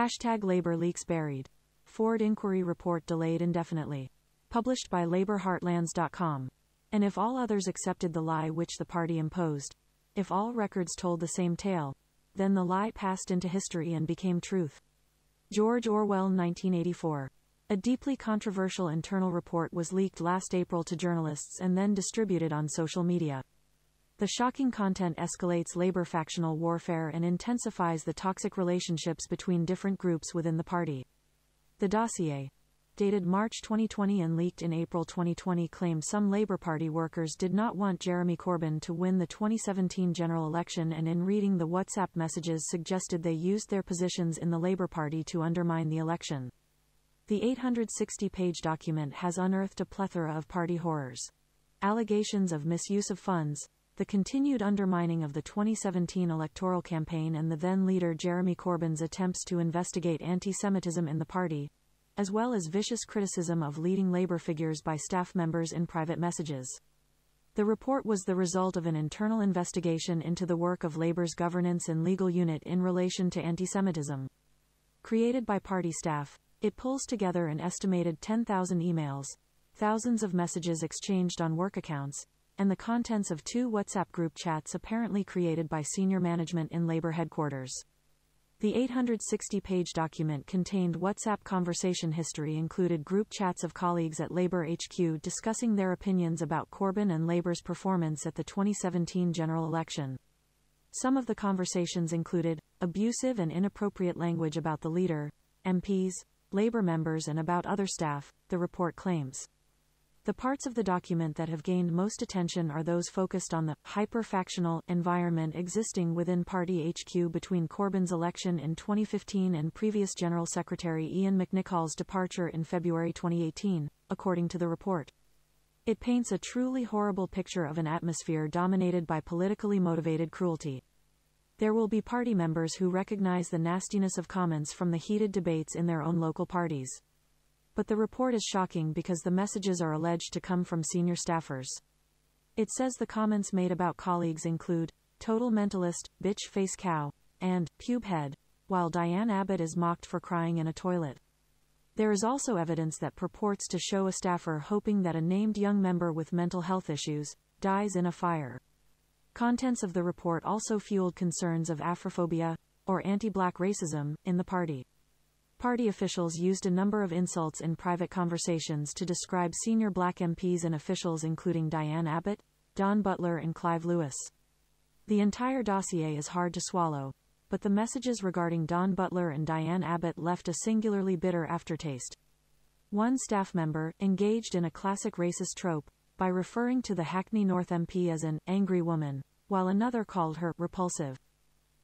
Hashtag labor leaks buried. Ford inquiry report delayed indefinitely. Published by laborheartlands.com. And if all others accepted the lie which the party imposed, if all records told the same tale, then the lie passed into history and became truth. George Orwell 1984. A deeply controversial internal report was leaked last April to journalists and then distributed on social media. The shocking content escalates labor factional warfare and intensifies the toxic relationships between different groups within the party. The dossier, dated March 2020 and leaked in April 2020, claimed some Labour Party workers did not want Jeremy Corbyn to win the 2017 general election and, in reading the WhatsApp messages, suggested they used their positions in the Labour Party to undermine the election. The 860 page document has unearthed a plethora of party horrors. Allegations of misuse of funds, the continued undermining of the 2017 electoral campaign and the then leader Jeremy Corbyn's attempts to investigate anti Semitism in the party, as well as vicious criticism of leading Labour figures by staff members in private messages. The report was the result of an internal investigation into the work of Labour's governance and legal unit in relation to anti Semitism. Created by party staff, it pulls together an estimated 10,000 emails, thousands of messages exchanged on work accounts, and the contents of two WhatsApp group chats apparently created by senior management in labor headquarters. The 860 page document contained WhatsApp conversation history, included group chats of colleagues at Labor HQ discussing their opinions about Corbyn and Labour's performance at the 2017 general election. Some of the conversations included abusive and inappropriate language about the leader, MPs, Labour members, and about other staff, the report claims. The parts of the document that have gained most attention are those focused on the hyper-factional environment existing within party HQ between Corbyn's election in 2015 and previous General Secretary Ian McNichol's departure in February 2018, according to the report. It paints a truly horrible picture of an atmosphere dominated by politically motivated cruelty. There will be party members who recognize the nastiness of comments from the heated debates in their own local parties. But the report is shocking because the messages are alleged to come from senior staffers. It says the comments made about colleagues include total mentalist, bitch face cow, and pube head, while Diane Abbott is mocked for crying in a toilet. There is also evidence that purports to show a staffer hoping that a named young member with mental health issues dies in a fire. Contents of the report also fueled concerns of Afrophobia, or anti black racism, in the party. Party officials used a number of insults in private conversations to describe senior black MPs and officials including Diane Abbott, Don Butler and Clive Lewis. The entire dossier is hard to swallow, but the messages regarding Don Butler and Diane Abbott left a singularly bitter aftertaste. One staff member engaged in a classic racist trope by referring to the Hackney North MP as an angry woman, while another called her repulsive.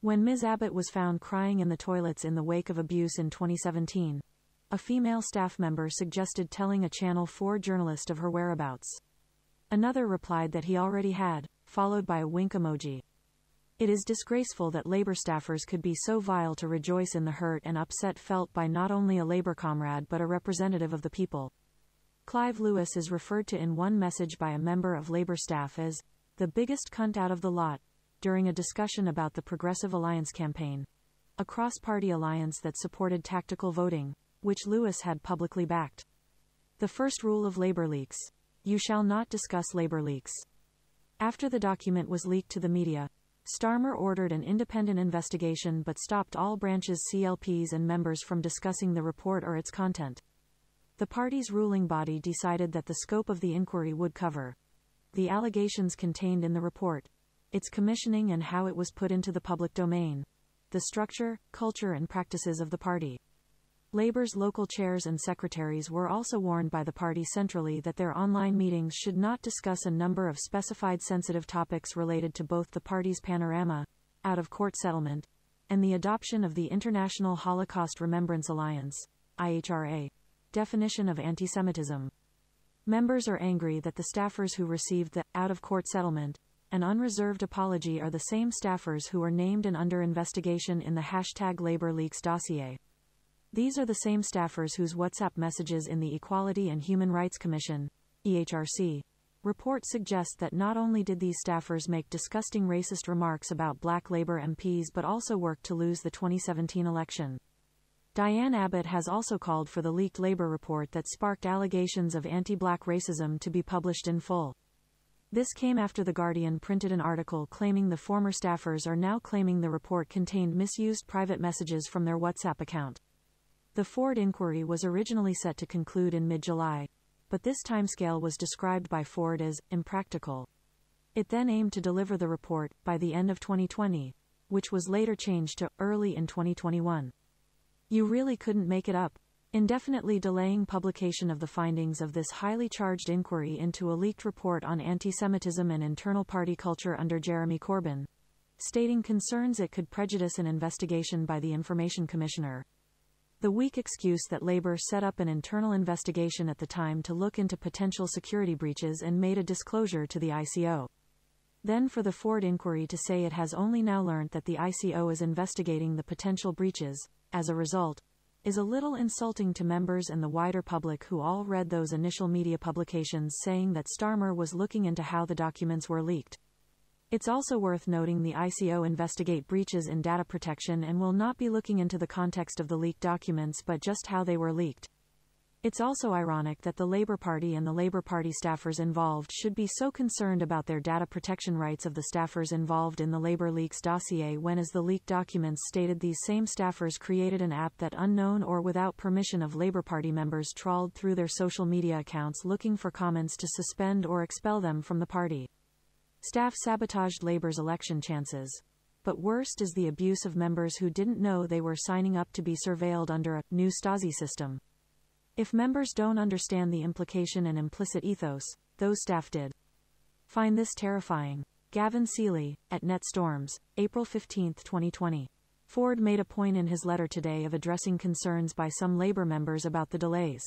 When Ms. Abbott was found crying in the toilets in the wake of abuse in 2017, a female staff member suggested telling a Channel 4 journalist of her whereabouts. Another replied that he already had, followed by a wink emoji. It is disgraceful that labor staffers could be so vile to rejoice in the hurt and upset felt by not only a labor comrade but a representative of the people. Clive Lewis is referred to in one message by a member of labor staff as the biggest cunt out of the lot, during a discussion about the Progressive Alliance campaign, a cross party alliance that supported tactical voting, which Lewis had publicly backed. The first rule of labor leaks you shall not discuss labor leaks. After the document was leaked to the media, Starmer ordered an independent investigation but stopped all branches' CLPs and members from discussing the report or its content. The party's ruling body decided that the scope of the inquiry would cover the allegations contained in the report, its commissioning and how it was put into the public domain, the structure, culture, and practices of the party. Labour's local chairs and secretaries were also warned by the party centrally that their online meetings should not discuss a number of specified sensitive topics related to both the party's panorama, out of court settlement, and the adoption of the International Holocaust Remembrance Alliance, IHRA, definition of anti Semitism. Members are angry that the staffers who received the out of court settlement an unreserved apology are the same staffers who are named and under investigation in the hashtag labor leaks dossier. These are the same staffers whose WhatsApp messages in the Equality and Human Rights Commission EHRC, report suggests that not only did these staffers make disgusting racist remarks about black labor MPs but also worked to lose the 2017 election. Diane Abbott has also called for the leaked labor report that sparked allegations of anti black racism to be published in full. This came after The Guardian printed an article claiming the former staffers are now claiming the report contained misused private messages from their WhatsApp account. The Ford inquiry was originally set to conclude in mid July, but this timescale was described by Ford as impractical. It then aimed to deliver the report by the end of 2020, which was later changed to early in 2021. You really couldn't make it up, Indefinitely delaying publication of the findings of this highly charged inquiry into a leaked report on antisemitism and internal party culture under Jeremy Corbyn, stating concerns it could prejudice an investigation by the Information Commissioner. The weak excuse that Labour set up an internal investigation at the time to look into potential security breaches and made a disclosure to the ICO. Then for the Ford inquiry to say it has only now learnt that the ICO is investigating the potential breaches, as a result, is a little insulting to members and the wider public who all read those initial media publications saying that Starmer was looking into how the documents were leaked. It's also worth noting the ICO investigate breaches in data protection and will not be looking into the context of the leaked documents but just how they were leaked. It's also ironic that the Labour Party and the Labour Party staffers involved should be so concerned about their data protection rights of the staffers involved in the Labour leaks dossier when as the leak documents stated these same staffers created an app that unknown or without permission of Labour Party members trawled through their social media accounts looking for comments to suspend or expel them from the party. Staff sabotaged Labour's election chances but worst is the abuse of members who didn't know they were signing up to be surveilled under a new Stasi system. If members don't understand the implication and implicit ethos, those staff did. Find this terrifying. Gavin Seeley, at NetStorms, April 15, 2020. Ford made a point in his letter today of addressing concerns by some labor members about the delays.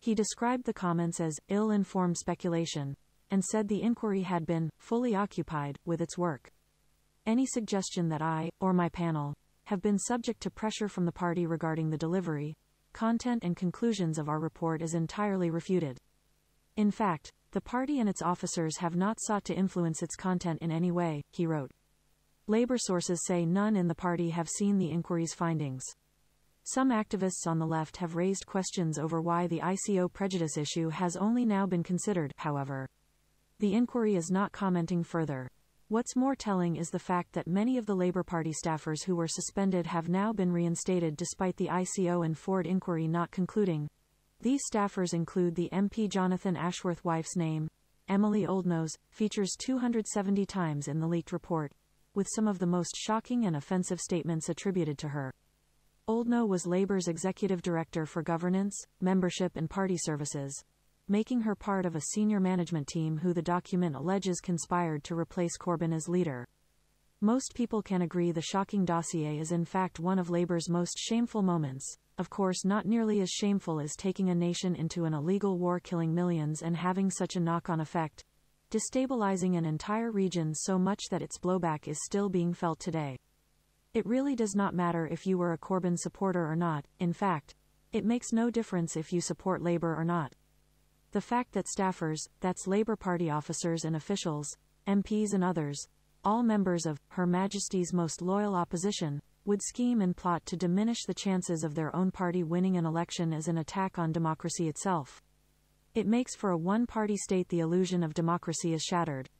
He described the comments as ill informed speculation and said the inquiry had been fully occupied with its work. Any suggestion that I, or my panel, have been subject to pressure from the party regarding the delivery content and conclusions of our report is entirely refuted. In fact, the party and its officers have not sought to influence its content in any way, he wrote. Labor sources say none in the party have seen the inquiry's findings. Some activists on the left have raised questions over why the ICO prejudice issue has only now been considered, however. The inquiry is not commenting further. What's more telling is the fact that many of the Labour Party staffers who were suspended have now been reinstated despite the ICO and Ford inquiry not concluding. These staffers include the MP Jonathan Ashworth wife's name, Emily Oldnose, features 270 times in the leaked report, with some of the most shocking and offensive statements attributed to her. Oldno was Labour's executive director for governance, membership and party services making her part of a senior management team who the document alleges conspired to replace Corbyn as leader. Most people can agree the shocking dossier is in fact one of Labour's most shameful moments, of course not nearly as shameful as taking a nation into an illegal war killing millions and having such a knock-on effect, destabilizing an entire region so much that its blowback is still being felt today. It really does not matter if you were a Corbyn supporter or not, in fact, it makes no difference if you support Labour or not. The fact that staffers, that's Labour Party officers and officials, MPs and others, all members of Her Majesty's most loyal opposition, would scheme and plot to diminish the chances of their own party winning an election is an attack on democracy itself. It makes for a one party state the illusion of democracy is shattered.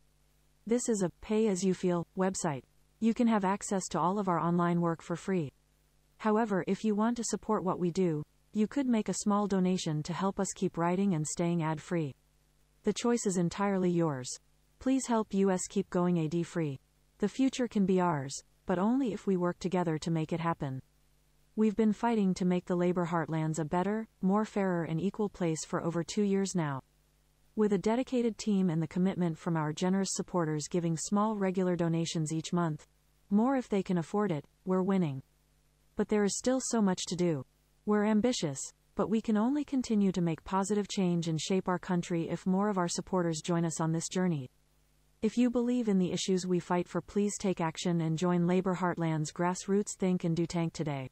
This is a pay as you feel website. You can have access to all of our online work for free. However, if you want to support what we do, you could make a small donation to help us keep writing and staying ad free. The choice is entirely yours. Please help us keep going ad free. The future can be ours, but only if we work together to make it happen. We've been fighting to make the labor heartlands a better, more fairer, and equal place for over two years now. With a dedicated team and the commitment from our generous supporters giving small regular donations each month, more if they can afford it, we're winning. But there is still so much to do. We're ambitious, but we can only continue to make positive change and shape our country if more of our supporters join us on this journey. If you believe in the issues we fight for, please take action and join Labor Heartland's grassroots Think and Do Tank today.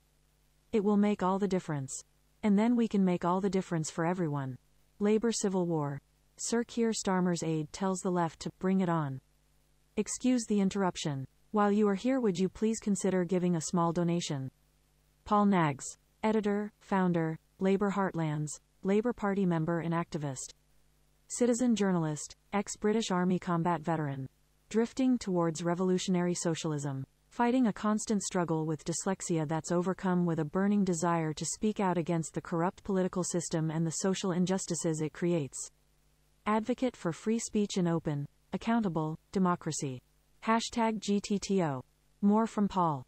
It will make all the difference. And then we can make all the difference for everyone. Labor Civil War. Sir Keir Starmer's aide tells the left to bring it on. Excuse the interruption. While you are here, would you please consider giving a small donation? Paul Nags. Editor, founder, Labor Heartlands, Labor Party member and activist. Citizen journalist, ex British Army combat veteran. Drifting towards revolutionary socialism. Fighting a constant struggle with dyslexia that's overcome with a burning desire to speak out against the corrupt political system and the social injustices it creates. Advocate for free speech and open, accountable, democracy. Hashtag GTTO. More from Paul.